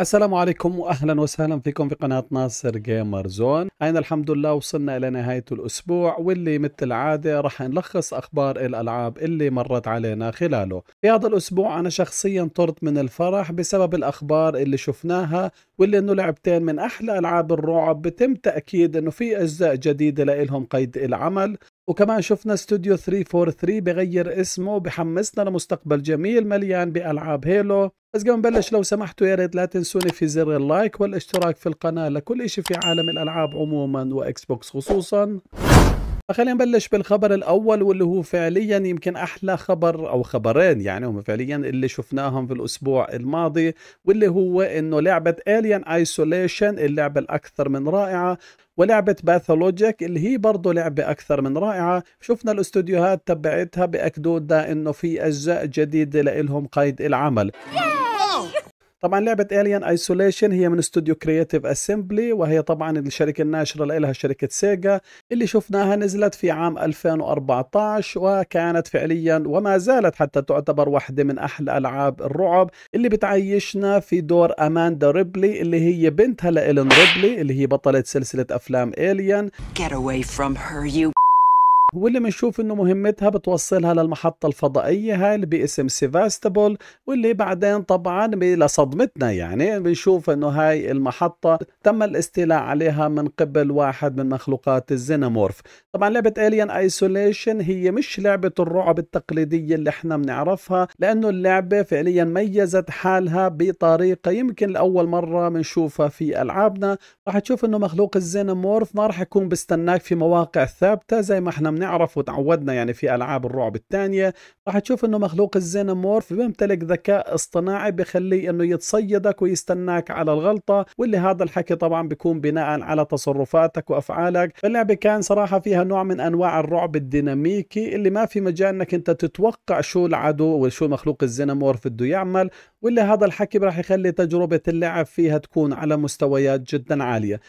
السلام عليكم واهلا وسهلا فيكم في قناه ناصر جيمر زون، اين الحمد لله وصلنا الى نهايه الاسبوع واللي مثل العاده راح نلخص اخبار الالعاب اللي مرت علينا خلاله، في هذا الاسبوع انا شخصيا طرت من الفرح بسبب الاخبار اللي شفناها واللي انه لعبتين من احلى العاب الرعب بتم تاكيد انه في اجزاء جديده لهم قيد العمل وكمان شفنا استوديو 343 بغير اسمه بحمسنا لمستقبل جميل مليان بألعاب هيلو بس قبل نبلش لو سمحتوا يا ريت لا تنسوني في زر اللايك والاشتراك في القناة لكل شيء في عالم الألعاب عموما وإكس بوكس خصوصا فخلينا نبلش بالخبر الاول واللي هو فعليا يمكن احلى خبر او خبرين يعني هم فعليا اللي شفناهم في الاسبوع الماضي واللي هو انه لعبه الين ايسوليشن اللعبه الاكثر من رائعه ولعبة باثولوجيك اللي هي برضه لعبة أكثر من رائعة شفنا الاستوديوهات تبعتها بأكدودها إنه في أجزاء جديدة لإلهم قيد العمل طبعا لعبة Alien Isolation هي من استوديو كرياتيف اسمبلي وهي طبعا الشركة الناشرة لها شركة سيجا اللي شفناها نزلت في عام 2014 وكانت فعليا وما زالت حتى تعتبر واحدة من أحلى ألعاب الرعب اللي بتعيشنا في دور أماندا ريبلي اللي هي بنتها لإلين ريبلي اللي هي بطلة سلسلة أفلام Alien Get away from her, you واللي بنشوف انه مهمتها بتوصلها للمحطة الفضائية هاي اللي باسم سيفاستبول واللي بعدين طبعا لصدمتنا يعني بنشوف انه هاي المحطة تم الاستيلاء عليها من قبل واحد من مخلوقات الزينامورف طبعا لعبة Alien ايسوليشن هي مش لعبة الرعب التقليدية اللي احنا بنعرفها لانه اللعبة فعليا ميزت حالها بطريقة يمكن لأول مرة بنشوفها في العابنا راح تشوف انه مخلوق الزينامورف ما راح يكون بستناك في مواقع ثابتة زي ما احنا نعرف وتعودنا يعني في العاب الرعب الثانيه راح تشوف انه مخلوق الزينومورف بيمتلك ذكاء اصطناعي بخليه انه يتصيدك ويستناك على الغلطه واللي هذا الحكي طبعا بيكون بناء على تصرفاتك وافعالك اللعبه كان صراحه فيها نوع من انواع الرعب الديناميكي اللي ما في مجال انك انت تتوقع شو العدو وشو مخلوق الزينومورف بده يعمل واللي هذا الحكي راح يخلي تجربه اللعب فيها تكون على مستويات جدا عاليه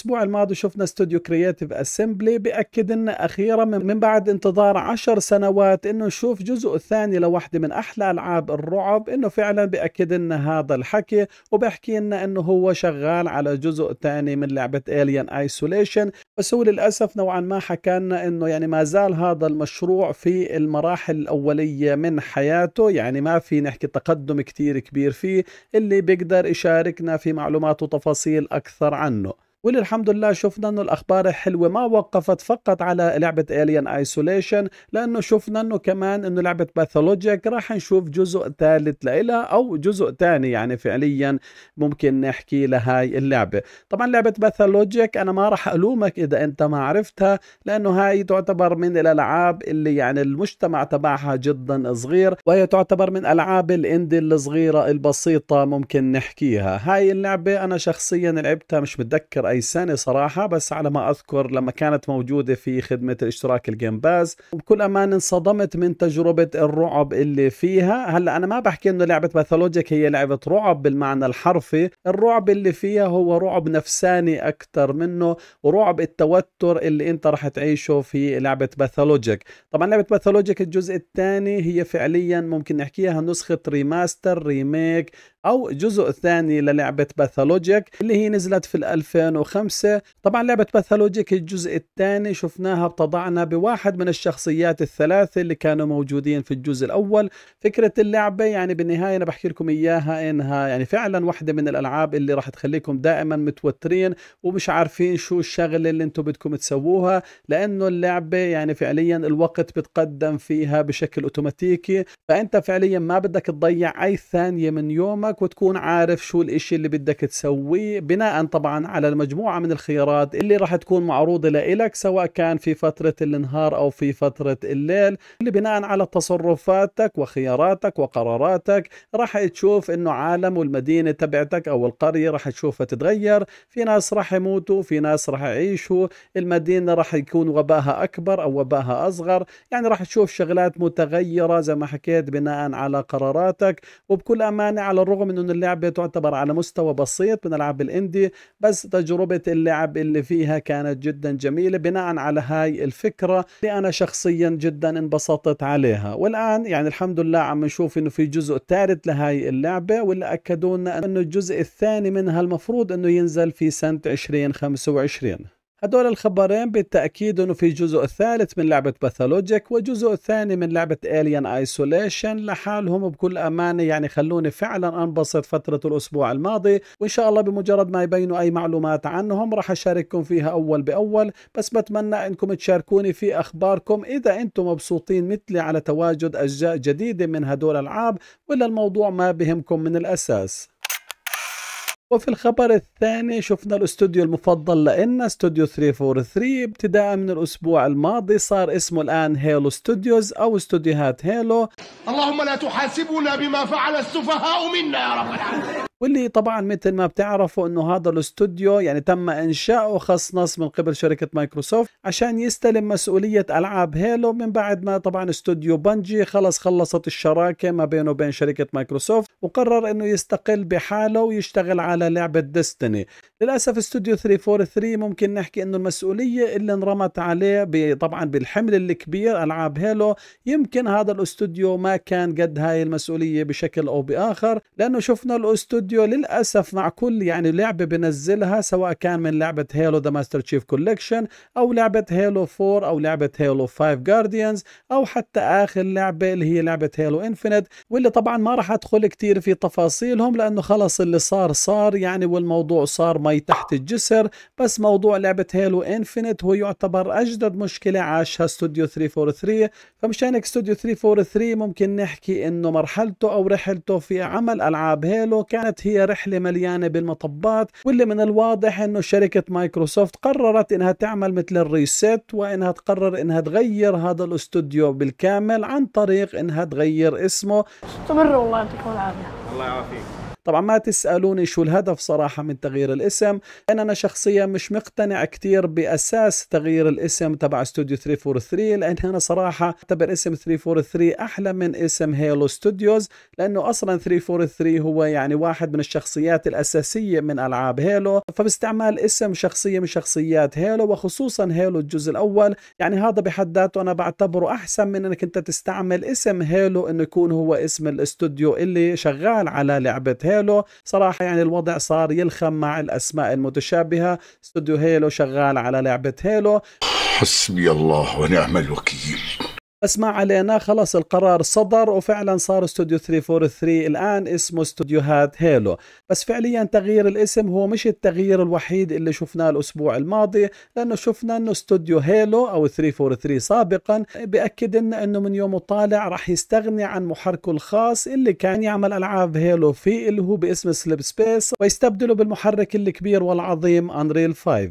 الأسبوع الماضي شفنا استوديو كرياتيف أسمبلي بأكد لنا أخيرا من بعد انتظار عشر سنوات إنه نشوف جزء ثاني لوحدة من أحلى ألعاب الرعب إنه فعلا بأكد لنا هذا الحكي وبحكي لنا إنه هو شغال على جزء ثاني من لعبة Alien Isolation بس هو للأسف نوعا ما حكى لنا إنه يعني ما زال هذا المشروع في المراحل الأولية من حياته يعني ما في نحكي تقدم كتير كبير فيه اللي بيقدر يشاركنا في معلومات وتفاصيل أكثر عنه واللي الحمد لله شفنا انه الاخبار الحلوه ما وقفت فقط على لعبه الين ايسوليشن لانه شفنا انه كمان انه لعبه باثولوجيك راح نشوف جزء ثالث لها او جزء ثاني يعني فعليا ممكن نحكي لهاي اللعبه طبعا لعبه باثولوجيك انا ما راح الومك اذا انت ما عرفتها لانه هاي تعتبر من الالعاب اللي يعني المجتمع تبعها جدا صغير وهي تعتبر من العاب الاندي الصغيره البسيطه ممكن نحكيها هاي اللعبه انا شخصيا لعبتها مش متذكر أي سنة صراحة بس على ما أذكر لما كانت موجودة في خدمة الاشتراك الجيم باز وبكل أمان انصدمت من تجربة الرعب اللي فيها هلا أنا ما بحكي إنه لعبة باثولوجيك هي لعبة رعب بالمعنى الحرفي الرعب اللي فيها هو رعب نفساني أكثر منه ورعب التوتر اللي أنت راح تعيشه في لعبة باثولوجيك طبعا لعبة باثولوجيك الجزء الثاني هي فعليا ممكن نحكيها نسخة ريماستر ريميك أو جزء ثاني للعبة باثولوجيك اللي هي نزلت في 2000 2005 طبعا لعبة باثولوجيك الجزء الثاني شفناها بتضعنا بواحد من الشخصيات الثلاثة اللي كانوا موجودين في الجزء الأول فكرة اللعبة يعني بالنهاية أنا بحكي لكم إياها إنها يعني فعلا واحدة من الألعاب اللي راح تخليكم دائما متوترين ومش عارفين شو الشغلة اللي أنتم بدكم تسووها لأنه اللعبة يعني فعليا الوقت بتقدم فيها بشكل أوتوماتيكي فأنت فعليا ما بدك تضيع أي ثانية من يومك وتكون عارف شو الإشي اللي بدك تسويه بناء طبعا على المجموعة مجموعة من الخيارات اللي راح تكون معروضة لإلك سواء كان في فترة النهار أو في فترة الليل اللي بناء على تصرفاتك وخياراتك وقراراتك راح تشوف إنه عالم والمدينة تبعتك أو القرية راح تشوفها تتغير في ناس راح يموتوا في ناس راح يعيشوا المدينة راح يكون وباها أكبر أو وباها أصغر يعني راح تشوف شغلات متغيرة زي ما حكيت بناء على قراراتك وبكل أمانة على الرغم من أن اللعبة تعتبر على مستوى بسيط بنلعب بالإندي بس تجربة تجربة اللعب اللي فيها كانت جدا جميلة بناء على هاي الفكرة اللي أنا شخصيا جدا انبسطت عليها والآن يعني الحمد لله عم نشوف إنه في جزء ثالث لهاي اللعبة واللي أكدونا إنه الجزء الثاني منها المفروض إنه ينزل في سنة 2025 هدول الخبرين بالتأكيد انه في جزء ثالث من لعبة باثولوجيك وجزء ثاني من لعبة Alien Isolation لحالهم بكل امانة يعني خلوني فعلا انبسط فترة الاسبوع الماضي وان شاء الله بمجرد ما يبينوا اي معلومات عنهم راح اشارككم فيها اول باول بس بتمنى انكم تشاركوني في اخباركم اذا انتم مبسوطين مثلي على تواجد اجزاء جديدة من هدول الالعاب ولا الموضوع ما بهمكم من الاساس وفي الخبر الثاني شفنا الاستوديو المفضل لنا استوديو 343 ابتداء من الاسبوع الماضي صار اسمه الان هيلو ستوديوز او استوديوهات هيلو اللهم لا تحاسبنا بما فعل السفهاء منا يا رب العالمين واللي طبعا مثل ما بتعرفوا انه هذا الاستوديو يعني تم انشاؤه نص من قبل شركه مايكروسوفت عشان يستلم مسؤوليه العاب هيلو من بعد ما طبعا استوديو بنجي خلص خلصت الشراكه ما بينه وبين شركه مايكروسوفت وقرر انه يستقل بحاله ويشتغل على لعبه ديستني للاسف استوديو 343 ممكن نحكي انه المسؤوليه اللي انرمت عليه طبعا بالحمل الكبير العاب هيلو يمكن هذا الاستوديو ما كان قد هاي المسؤوليه بشكل او باخر لانه شفنا الاستوديو الفيديو للأسف مع كل يعني لعبة بنزلها سواء كان من لعبة هيلو ذا ماستر تشيف كوليكشن أو لعبة هيلو 4 أو لعبة هيلو 5 جارديانز أو حتى آخر لعبة اللي هي لعبة هيلو انفينيت واللي طبعا ما راح أدخل كتير في تفاصيلهم لأنه خلص اللي صار صار يعني والموضوع صار مي تحت الجسر بس موضوع لعبة هيلو انفينيت هو يعتبر أجدد مشكلة عاشها استوديو 343 فمشان هيك استوديو 343 ممكن نحكي إنه مرحلته أو رحلته في عمل ألعاب هيلو كانت هي رحلة مليانة بالمطبات واللي من الواضح انه شركة مايكروسوفت قررت انها تعمل مثل الريست وانها تقرر انها تغير هذا الاستوديو بالكامل عن طريق انها تغير اسمه استمروا والله يعطيكم العافية الله يعافيك طبعا ما تسألوني شو الهدف صراحة من تغيير الاسم لأن أنا شخصيا مش مقتنع كتير بأساس تغيير الاسم تبع استوديو 343 لأن أنا صراحة أعتبر اسم 343 أحلى من اسم هيلو ستوديوز لأنه أصلا 343 هو يعني واحد من الشخصيات الأساسية من ألعاب هيلو فباستعمال اسم شخصية من شخصيات هيلو وخصوصا هيلو الجزء الأول يعني هذا بحد ذاته أنا بعتبره أحسن من أنك أنت تستعمل اسم هيلو أنه يكون هو اسم الاستوديو اللي شغال على لعبة هيلو هيلو صراحة يعني الوضع صار يلخم مع الأسماء المتشابهة استوديو هيلو شغال على لعبة هيلو حسبي الله ونعم الوكيل بس ما علينا خلاص القرار صدر وفعلا صار استوديو 343 الان اسمه استوديوهات هيلو بس فعليا تغيير الاسم هو مش التغيير الوحيد اللي شفناه الاسبوع الماضي لانه شفنا انه استوديو هيلو او 343 سابقا باكد لنا انه من يوم طالع راح يستغني عن محركه الخاص اللي كان يعمل العاب هيلو فيه اللي هو باسم سليب سبيس ويستبدله بالمحرك الكبير والعظيم انريل 5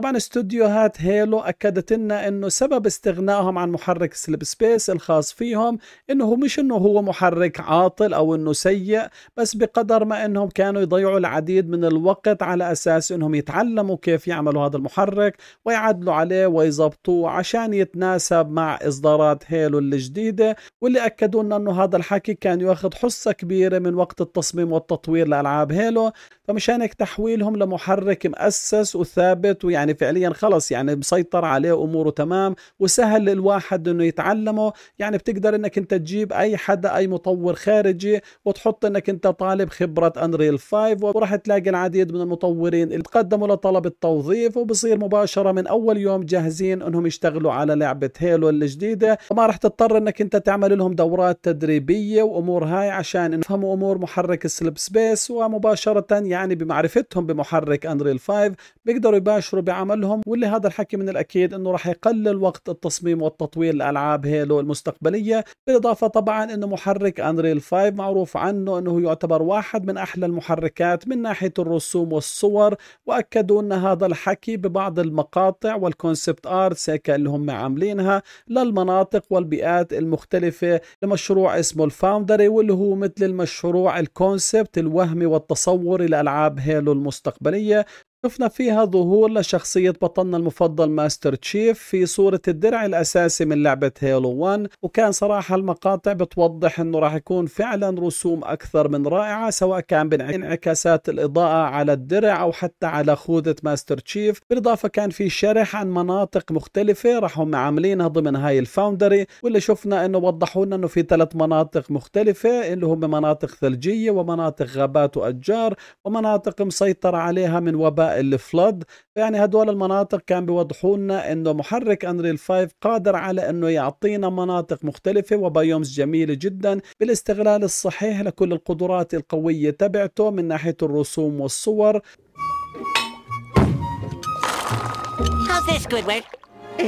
طبعا استوديوهات هيلو اكدت لنا انه سبب استغنائهم عن محرك سليب سبيس الخاص فيهم انه هو مش انه هو محرك عاطل او انه سيء بس بقدر ما انهم كانوا يضيعوا العديد من الوقت على اساس انهم يتعلموا كيف يعملوا هذا المحرك ويعدلوا عليه ويظبطوه عشان يتناسب مع اصدارات هيلو الجديده واللي اكدوا لنا انه هذا الحكي كان ياخذ حصه كبيره من وقت التصميم والتطوير لالعاب هيلو فمشان هيك تحويلهم لمحرك مؤسس وثابت ويعني يعني فعليا خلص يعني مسيطر عليه اموره تمام وسهل للواحد انه يتعلمه يعني بتقدر انك انت تجيب اي حدا اي مطور خارجي وتحط انك انت طالب خبره انريل 5 وراح تلاقي العديد من المطورين اللي تقدموا لطلب التوظيف وبصير مباشره من اول يوم جاهزين انهم يشتغلوا على لعبه هيلو الجديده وما راح تضطر انك انت تعمل لهم دورات تدريبيه وامور هاي عشان يفهموا امور محرك السلب سبيس ومباشره يعني بمعرفتهم بمحرك انريل 5 بيقدروا يباشروا بعملهم واللي هذا الحكي من الاكيد انه راح يقلل وقت التصميم والتطوير لالعاب هيلو المستقبليه بالاضافه طبعا انه محرك انريل 5 معروف عنه انه يعتبر واحد من احلى المحركات من ناحيه الرسوم والصور واكدوا لنا هذا الحكي ببعض المقاطع والكونسبت ارتس هيك اللي هم عاملينها للمناطق والبيئات المختلفه لمشروع اسمه الفاوندري واللي هو مثل المشروع الكونسبت الوهمي والتصوري لالعاب هيلو المستقبليه شفنا فيها ظهور لشخصية بطلنا المفضل ماستر تشيف في صورة الدرع الأساسي من لعبة هيلو 1 وكان صراحة المقاطع بتوضح أنه راح يكون فعلا رسوم أكثر من رائعة سواء كان بانعكاسات الإضاءة على الدرع أو حتى على خوذة ماستر تشيف بالإضافة كان في شرح عن مناطق مختلفة راح هم عاملينها ضمن هاي الفاوندري واللي شفنا أنه وضحوا لنا أنه في ثلاث مناطق مختلفة اللي هم مناطق ثلجية ومناطق غابات وأشجار ومناطق مسيطر عليها من وباء الفلود يعني هدول المناطق كان بيوضحوا لنا انه محرك انريل 5 قادر على انه يعطينا مناطق مختلفه وبيومز جميله جدا بالاستغلال الصحيح لكل القدرات القويه تبعته من ناحيه الرسوم والصور How's this, Squidward?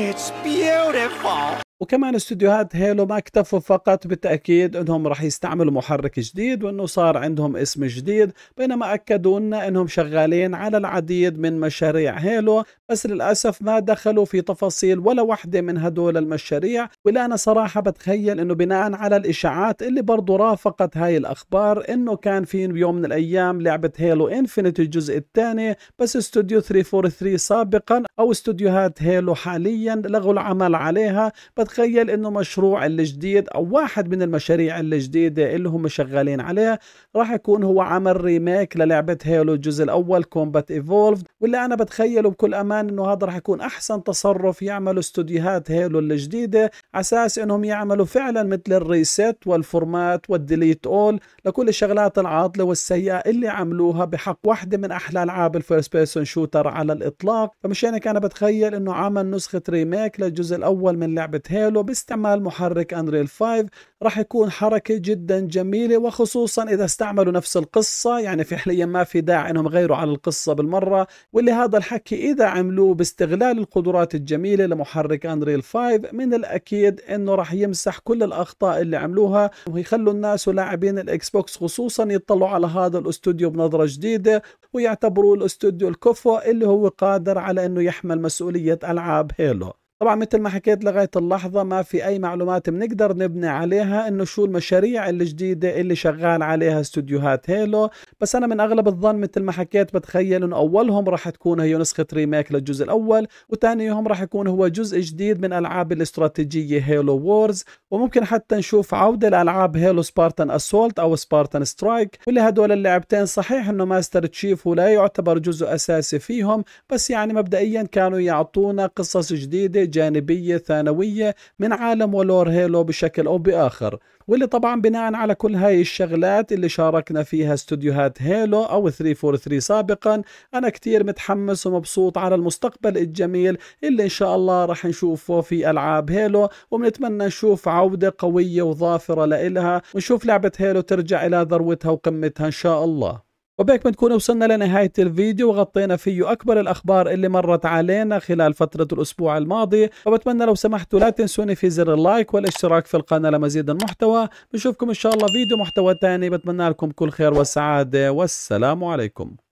It's beautiful. وكمان استوديوهات هيلو ما اكتفوا فقط بالتأكيد انهم رح يستعملوا محرك جديد وانه صار عندهم اسم جديد بينما اكدوا لنا انهم شغالين على العديد من مشاريع هيلو بس للأسف ما دخلوا في تفاصيل ولا واحدة من هدول المشاريع ولا أنا صراحة بتخيل انه بناء على الاشاعات اللي برضو رافقت هاي الاخبار انه كان في يوم من الايام لعبة هيلو انفينيت الجزء الثاني بس استوديو 343 سابقا او استوديوهات هيلو حاليا لغوا العمل عليها بتخيل بتخيل انه مشروع الجديد او واحد من المشاريع الجديده اللي هم شغالين عليها راح يكون هو عمل ريميك للعبه هيلو الجزء الاول كومبات ايفولفد واللي انا بتخيله بكل امان انه هذا راح يكون احسن تصرف يعملوا استوديوهات هيلو الجديده اساس انهم يعملوا فعلا مثل الريست والفورمات والديليت اول لكل الشغلات العاطله والسيئه اللي عملوها بحق واحده من احلى العاب الفيرست بيرسون شوتر على الاطلاق فمشان هيك انا بتخيل انه عمل نسخه ريميك للجزء الاول من لعبه هيلو هيلو باستعمال محرك انريل 5 راح يكون حركة جدا جميلة وخصوصا إذا استعملوا نفس القصة يعني فعليا ما في داعي أنهم غيروا على القصة بالمرة واللي هذا الحكي إذا عملوه باستغلال القدرات الجميلة لمحرك أنريل 5 من الأكيد أنه راح يمسح كل الأخطاء اللي عملوها ويخلوا الناس ولاعبين الإكس بوكس خصوصا يطلعوا على هذا الاستوديو بنظرة جديدة ويعتبروه الاستوديو الكفو اللي هو قادر على أنه يحمل مسؤولية ألعاب هيلو طبعا مثل ما حكيت لغاية اللحظة ما في أي معلومات بنقدر نبني عليها إنه شو المشاريع الجديدة اللي شغال عليها استوديوهات هيلو بس أنا من أغلب الظن مثل ما حكيت بتخيل إنه أولهم راح تكون هي نسخة ريميك للجزء الأول وثانيهم راح يكون هو جزء جديد من ألعاب الاستراتيجية هيلو وورز وممكن حتى نشوف عودة لألعاب هيلو سبارتن أسولت أو سبارتن سترايك واللي هدول اللعبتين صحيح إنه ماستر تشيف ولا يعتبر جزء أساسي فيهم بس يعني مبدئيا كانوا يعطونا قصص جديدة جانبية ثانوية من عالم ولور هيلو بشكل أو بآخر واللي طبعا بناء على كل هاي الشغلات اللي شاركنا فيها استوديوهات هيلو أو 343 سابقا أنا كتير متحمس ومبسوط على المستقبل الجميل اللي إن شاء الله رح نشوفه في ألعاب هيلو وبنتمنى نشوف عودة قوية وظافرة لإلها ونشوف لعبة هيلو ترجع إلى ذروتها وقمتها إن شاء الله وبهيك بنكون وصلنا لنهاية الفيديو وغطينا فيه أكبر الأخبار اللي مرت علينا خلال فترة الأسبوع الماضي وبتمنى لو سمحتوا لا تنسوني في زر اللايك والاشتراك في القناة لمزيد المحتوى بنشوفكم إن شاء الله فيديو محتوى تاني بتمنى لكم كل خير والسعادة والسلام عليكم